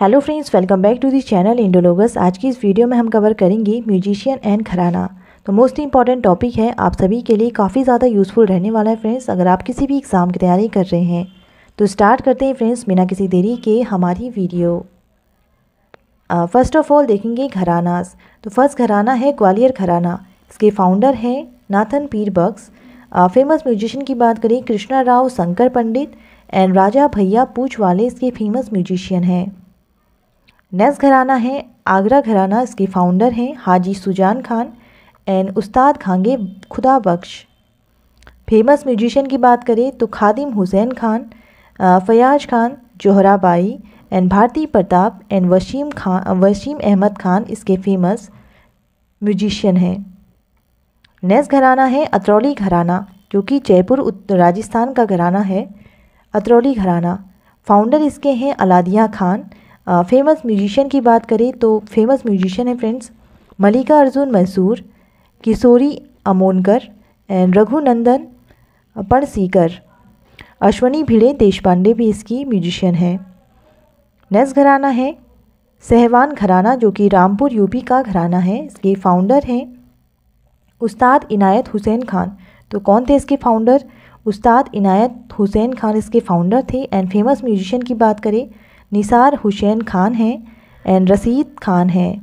Hello friends welcome back to the channel Indologous आज की इस वीडियो में हम कवर करेंगे म्यूजिशियन एंड घराना तो मोस्ट इंपॉर्टेंट टॉपिक है आप सभी के लिए काफ़ी ज़्यादा यूज़फुल रहने वाला है फ्रेंड्स अगर आप किसी भी एग्ज़ाम की तैयारी कर रहे हैं तो स्टार्ट करते हैं फ्रेंड्स बिना किसी देरी के हमारी वीडियो फ़र्स्ट ऑफ ऑल देखेंगे घरानास तो फर्स्ट घराना है ग्वालियर घराना इसके फाउंडर हैं नाथन पीर बक्स फेमस म्यूजिशियन की बात करें कृष्णा राव शंकर पंडित एंड राजा भैया पूछ वाले इसके फेमस म्यूजिशियन हैं नेस घराना है आगरा घराना इसके फाउंडर हैं हाजी सुजान खान एंड उस्ताद खांगे खुदा बख्श फेमस म्यूजिशियन की बात करें तो खादिम हुसैन खान फयाज खान जोहराबाई एंड भारती प्रताप एंड वसीम खान वसीम अहमद खान इसके फेमस म्यूजिशियन हैं नेस घराना है अतरौली घराना जो कि जयपुर राजस्थान का घराना है अतरौली घराना फाउंडर इसके हैं अलादिया खान फेमस म्यूजिशियन की बात करें तो फेमस म्यूजिशियन है friends Mallikarjun Mysore Kishori Amonkar and Raghunandan Panshikar Ashwini Bhide Deshpande भी इसकी म्यूजिशियन है नेक्स्ट घराना है सहवान घराना जो कि रामपुर यूपी का घराना है इसके फाउंडर हैं उस्ताद इनायत हुसैन खान तो कौन थे इसके फाउंडर उस्ताद इनायत हुसैन खान इसके फाउंडर थे एंड फेमस म्यूजिशियन की बात करें निसार हुसैन खान हैं एंड रसीद खान हैं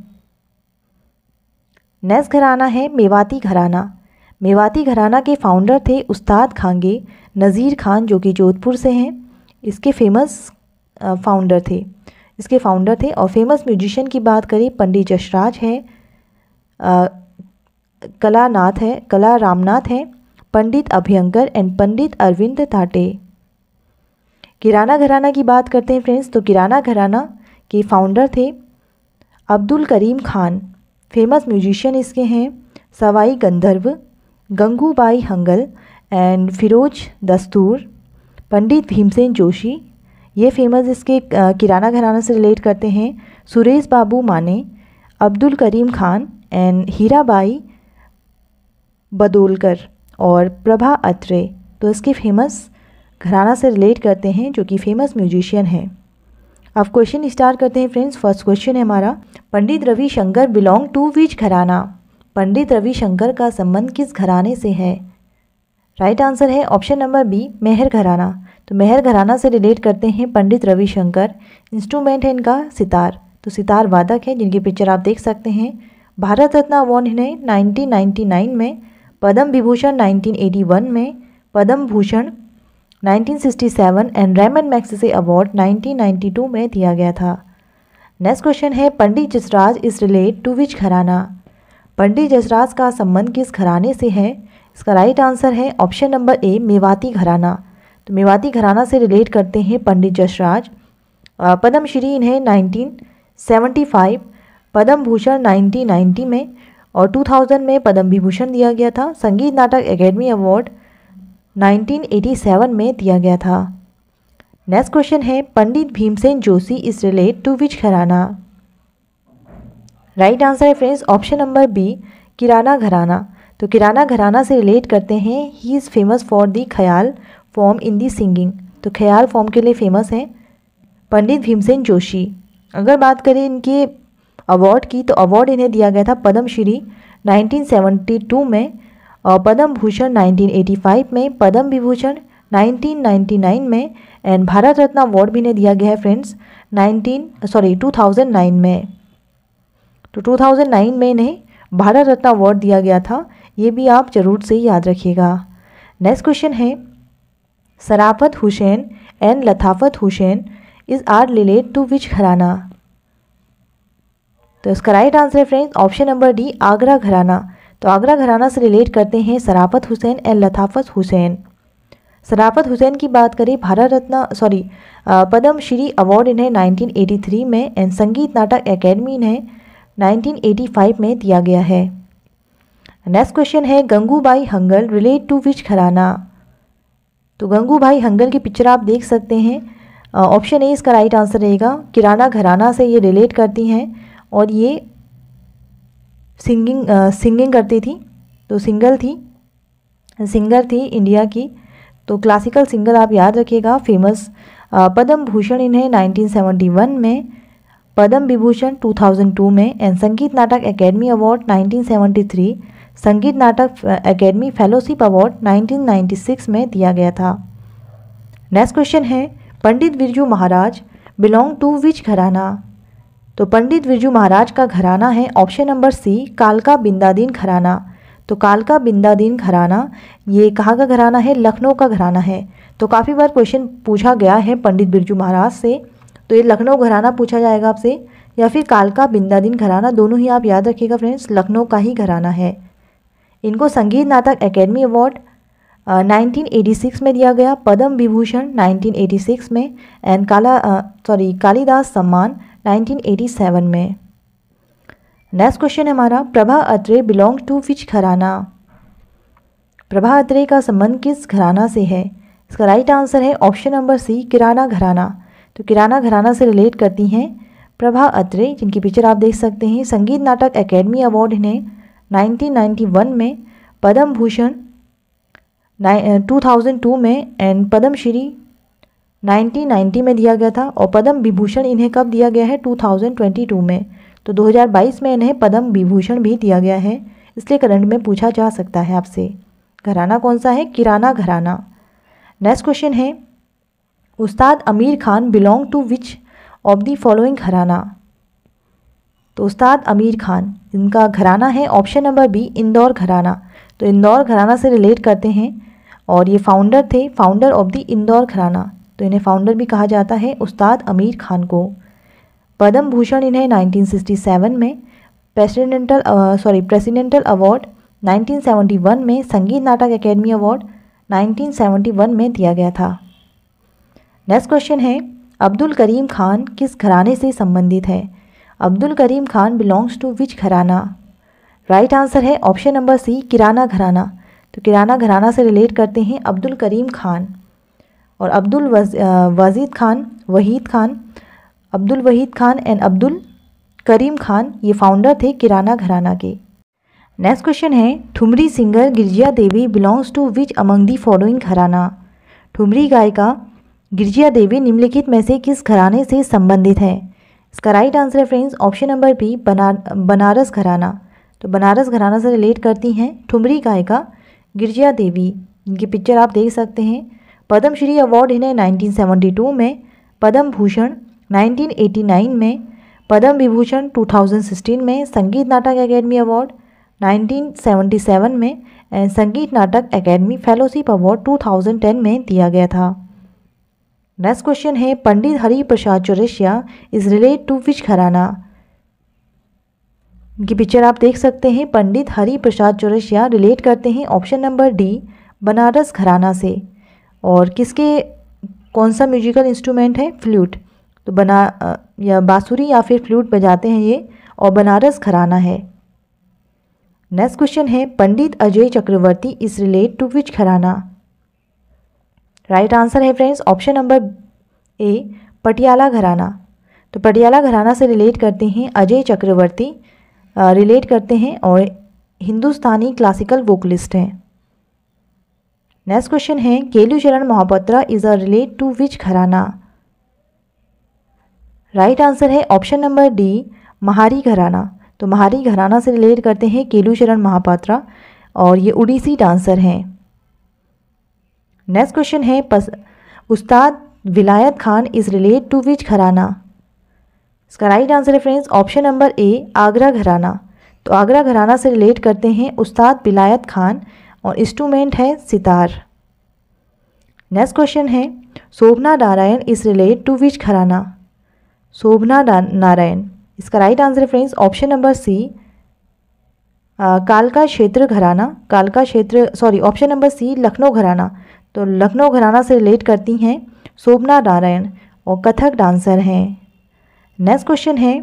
नेस घराना है मेवाती घराना मेवाती घराना के फाउंडर थे उस्ताद खांगे नज़ीर खान जो कि जोधपुर से हैं इसके फेमस फाउंडर थे इसके फाउंडर थे और फेमस म्यूजिशियन की बात करें पंडित जशराज हैं नाथ है कला रामनाथ हैं पंडित अभ्यंकर एंड पंडित अरविंद थाटे किराना घराना की बात करते हैं फ्रेंड्स तो किराना घराना के फाउंडर थे अब्दुल करीम खान फेमस म्यूजिशियन इसके हैं सवाई गंधर्व गंगूबाई हंगल एंड फिरोज दस्तूर पंडित भीमसेन जोशी ये फेमस इसके किराना घराना से रिलेट करते हैं सुरेश बाबू माने अब्दुल करीम खान एंड हीराबाई बदोलकर और प्रभा अत्रे तो इसके फेमस घराना से रिलेट करते हैं जो कि फेमस म्यूजिशियन है अब क्वेश्चन स्टार्ट करते हैं फ्रेंड्स फर्स्ट क्वेश्चन है हमारा Pandit Ravi Shankar belong to which gharana Pandit Ravi Shankar का संबंध किस घराने से है राइट right आंसर है option number B Maihar gharana तो मेहर घराना से रिलेट करते हैं पंडित रविशंकर इंस्ट्रूमेंट है इनका सितार तो सितार वादक है जिनकी पिक्चर आप देख सकते हैं भारत रत्न अवार्ड इन्हें नाइनटीन में पद्म विभूषण 1981 में Padma Bhushan 1967 and Ramon Magsaysay award 1992 में दिया गया था नेक्स्ट क्वेश्चन है Pandit Jasraj is relate to which gharana Pandit Jasraj का संबंध किस घराने से है इसका राइट आंसर है option number A Mewati gharana तो मेवाती घराना से रिलेट करते हैं पंडित जसराज पद्म श्री इन्हें 1975 पद्म भूषण 1990 में और 2000 में पद्म विभूषण दिया गया था संगीत नाटक एकेडमी अवार्ड 1987 में दिया गया था नेक्स्ट क्वेश्चन है Pandit Bhimsen Joshi is relate to which gharana right answer है friends option number B Kirana gharana तो किराना घराना से रिलेट करते हैं he is famous for the khayal form in the singing तो ख्याल फॉर्म के लिए फेमस हैं पंडित भीमसेन जोशी अगर बात करें इनके अवार्ड की तो अवार्ड इन्हें दिया गया था पद्मश्री 1972 में और पद्म भूषण 1985 में पद्म विभूषण 1999 में एंड भारत रत्न अवार्ड भी इन्हें दिया गया है फ्रेंड्स 19 सॉरी 2009 में तो 2009 में इन्हें भारत रत्न अवार्ड दिया गया था ये भी आप जरूर से याद रखिएगा नेक्स्ट क्वेश्चन है Sharafat Hussain and Latafat Hussain is are relate to which gharana तो इसका राइट आंसर है friends option number D Agra gharana तो आगरा घराना से रिलेट करते हैं सराफत हुसैन एंड लताफत हुसैन सराफत हुसैन की बात करें भारत रत्न सॉरी पद्म श्री अवार्ड इन्हें 1983 में एंड संगीत नाटक एकेडमी इन्हें 1985 में दिया गया है नेक्स्ट क्वेश्चन है Gangubai Hangal relate to which gharana तो गंगूबाई हंगल की पिक्चर आप देख सकते हैं ऑप्शन ए इसका राइट आंसर रहेगा किराना घराना से ये रिलेट करती हैं और ये सिंगिंग सिंगिंग करती थी तो सिंगर थी सिंगर थी इंडिया की तो क्लासिकल सिंगर आप याद रखिएगा फेमस पद्म भूषण इन्हें 1971 में पद्म विभूषण 2002 में एंड संगीत नाटक एकेडमी अवार्ड 1973 संगीत नाटक एकेडमी फेलोशिप अवार्ड 1996 में दिया गया था नेक्स्ट क्वेश्चन है Pandit Birju Maharaj belong to which gharana तो पंडित बिरजू महाराज का घराना है ऑप्शन नंबर सी कालका बिंदादीन घराना तो कालका बिंदादीन घराना ये कहाँ का घराना है लखनऊ का घराना है तो काफ़ी बार क्वेश्चन पूछा गया है पंडित बिरजू महाराज से तो ये लखनऊ घराना पूछा जाएगा आपसे या फिर कालका बिंदादीन घराना दोनों ही आप याद रखिएगा फ्रेंड्स लखनऊ का ही घराना है इनको संगीत नाटक एकेडमी अवार्ड 1986 में दिया गया पद्म विभूषण नाइनटीन में एंड काला सॉरी कालीदास सम्मान 1987 में नेक्स्ट क्वेश्चन है हमारा Prabha Atre belong to which gharana Prabha अत्रे का संबंध किस घराना से है इसका राइट आंसर है option number C Kirana gharana तो किराना घराना से रिलेट करती हैं प्रभा अत्रे जिनकी पिक्चर आप देख सकते हैं संगीत नाटक एकेडमी अवार्ड इन्हें 1991 में पद्म भूषण 2002 में एंड पद्मश्री 1990 में दिया गया था और पद्म विभूषण इन्हें कब दिया गया है 2022 में तो 2022 में इन्हें पद्म विभूषण भी दिया गया है इसलिए करंट में पूछा जा सकता है आपसे घराना कौन सा है किराना घराना नेक्स्ट क्वेश्चन है Ustad Amir Khan belong to which of the following gharana तो उस्ताद अमीर खान इनका घराना है ऑप्शन नंबर बी इंदौर घराना तो इंदौर घराना से रिलेट करते हैं और ये फाउंडर थे फाउंडर ऑफ द इंदौर घराना तो इन्हें फाउंडर भी कहा जाता है उस्ताद अमीर खान को पद्म भूषण इन्हें 1967 में प्रेसिडेंटल सॉरी प्रेसिडेंटल अवार्ड 1971 में संगीत नाटक एकेडमी अवार्ड 1971 में दिया गया था नेक्स्ट क्वेश्चन है अब्दुल करीम खान किस घराने से संबंधित है Abdul Karim Khan belongs to which gharana right answer है option number C Kirana gharana तो किराना घराना से रिलेट करते हैं अब्दुल करीम खान और अब्दुल वजीद खान वहीद खान अब्दुल वहीद खान एंड अब्दुल करीम खान ये फाउंडर थे किराना घराना के नेक्स्ट क्वेश्चन है thumri singer Girija Devi belongs to which among the following gharana thumri गायिका गिरजिया देवी निम्नलिखित में से किस घराने से संबंधित है इसका राइट आंसर है friends option number B Banaras gharana तो बनारस घराना से रिलेट करती हैं ठुमरी गायिका गिरजिया देवी इनकी पिक्चर आप देख सकते हैं पद्मश्री अवार्ड इन्हें 1972 में पद्म भूषण 1989 में पद्म विभूषण 2016 में संगीत नाटक अकेडमी अवार्ड 1977 में एंड संगीत नाटक एकेडमी फेलोशिप अवार्ड 2010 में दिया गया था नेक्स्ट क्वेश्चन है Pandit Hari Prasad Chaurasia is relate to which gharana की पिक्चर आप देख सकते हैं पंडित हरि प्रसाद चौरसिया रिलेट करते हैं ऑप्शन नंबर डी बनारस घराना से और किसके कौन सा म्यूजिकल इंस्ट्रूमेंट है फ्लूट तो बना या बाँसुरी या फिर फ्लूट बजाते हैं ये और बनारस घराना है नेक्स्ट क्वेश्चन है Pandit Ajay Chakraborty is relate to which gharana right answer है friends option number A Patiala gharana तो पटियाला घराना से रिलेट करते हैं अजय चक्रवर्ती रिलेट करते हैं और हिंदुस्तानी क्लासिकल वोकलिस्ट हैं नेक्स्ट क्वेश्चन है Kelu Charan Mohapatra is uh relate to which gharana right answer है option number D Mahari gharana तो महारी घराना से रिलेट करते हैं केलू चरण महापात्रा और ये उड़ीसी डांसर हैं नेक्स्ट क्वेश्चन है पस Ustad Vilayat Khan is relate to which gharana इसका राइट आंसर है friends option number A Agra gharana तो आगरा घराना से रिलेट करते हैं उस्ताद विलायत खान और इंस्ट्रूमेंट है सितार नेक्स्ट क्वेश्चन है Shovana Narayan is related to which gharana Shovana Narayan इसका right answer friends option number C कालका क्षेत्र घराना कालका क्षेत्र sorry option number C Lucknow gharana तो लखनऊ घराना से रिलेट करती हैं शोभना नारायण और कथक डांसर हैं नेक्स्ट क्वेश्चन है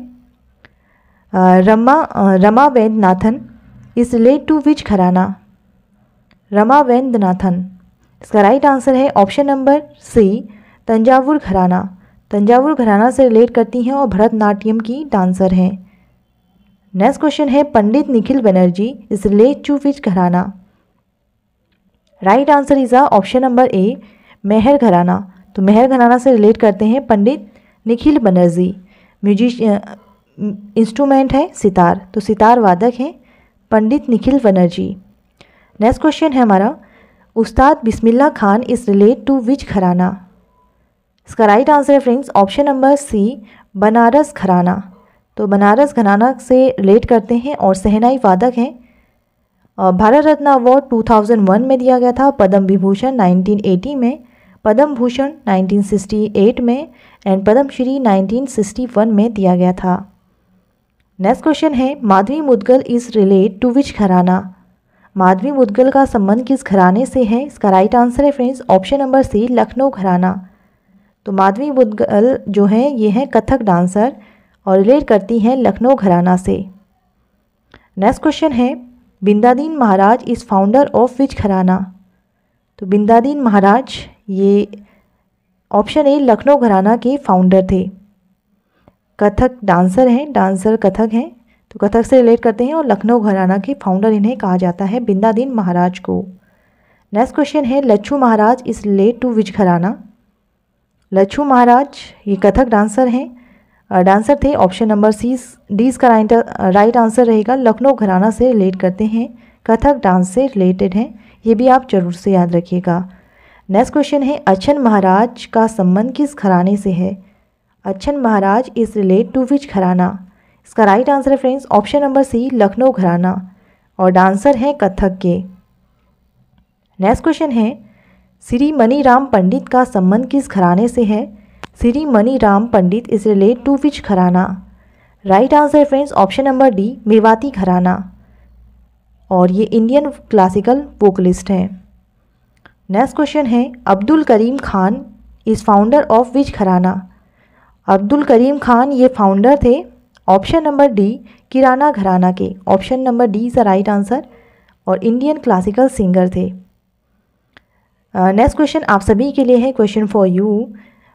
Rama Rama Vaidyanathan is relate to which gharana Rama Vaidyanathan इसका राइट आंसर है option number C Thanjavur gharana Thanjavur घराना से रिलेट करती हैं और भरतनाट्यम की डांसर हैं नेक्स्ट क्वेश्चन है Pandit Nikhil Banerjee is relate to which gharana right answer is option number A Maihar gharana तो मेहर घराना से रिलेट करते हैं पंडित निखिल बनर्जी म्यूजिश इंस्ट्रूमेंट है सितार तो सितार वादक हैं पंडित निखिल बनर्जी नेक्स्ट क्वेश्चन है हमारा Ustad Bismillah Khan is relate to which gharana इसका राइट आंसर है friends option number C Banaras gharana तो बनारस घराना से रिलेट करते हैं और सहनाई वादक हैं भारत रत्न अवार्ड 2001 में दिया गया था पद्म विभूषण 1980 में पद्म भूषण 1968 में एंड पद्मश्री 1961 में दिया गया था नेक्स्ट क्वेश्चन है Madhavi Mudgal is relate to which gharana Madhavi Mudgal का संबंध किस घराने से है इसका राइट आंसर है friends option number C Lucknow gharana तो माधवी मुदगल जो हैं ये हैं कथक डांसर और रिलेट करती हैं लखनऊ घराना से नेक्स्ट क्वेश्चन है Bindadin Maharaj is founder of which gharana तो बिंदादीन महाराज ये ऑप्शन ए लखनऊ घराना के फाउंडर थे कथक डांसर हैं डांसर कथक हैं तो कथक से रिलेट करते हैं और लखनऊ घराना के फाउंडर इन्हें कहा जाता है बिंदादीन महाराज को नेक्स्ट क्वेश्चन है लच्छू महाराज इस लेट टू विच घराना लच्छू महाराज ये कथक डांसर हैं डांसर थे ऑप्शन नंबर सी डीज का राइट आंसर रहेगा लखनऊ घराना से रिलेट करते हैं कथक डांस से रिलेटेड हैं ये भी आप जरूर से याद रखिएगा नेक्स्ट क्वेश्चन है अच्छन महाराज का संबंध किस घराने से है Achhan Maharaj is relate to which gharana इसका राइट आंसर है friends option number C Lucknow gharana और डांसर हैं कथक के नेक्स्ट क्वेश्चन है श्री मनी राम पंडित का संबंध किस घराने से है Shri Mani Ram Pandit is relate to which gharana right answer है friends option number D Mewati gharana और ये इंडियन क्लासिकल वोकलिस्ट हैं नेक्स्ट क्वेश्चन है Abdul Karim Khan is founder of which gharana Abdul Karim Khan ये फाउंडर थे option number D Kirana gharana के option number D is the right answer और इंडियन क्लासिकल सिंगर थे नेक्स्ट uh, क्वेश्चन आप सभी के लिए है question for you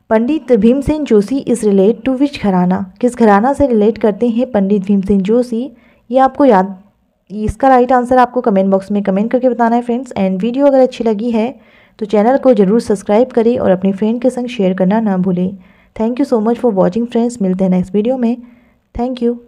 Pandit Bhimsen Joshi is relate to which gharana किस घराना से रिलेट करते हैं पंडित भीमसेन जोशी ये आपको याद इसका राइट आंसर आपको कमेंट बॉक्स में कमेंट करके बताना है फ्रेंड्स एंड वीडियो अगर अच्छी लगी है तो चैनल को ज़रूर सब्सक्राइब करें और अपने फ्रेंड के संग शेयर करना ना भूलें thank you so much for watching friends मिलते हैं नेक्स्ट वीडियो में Thank you.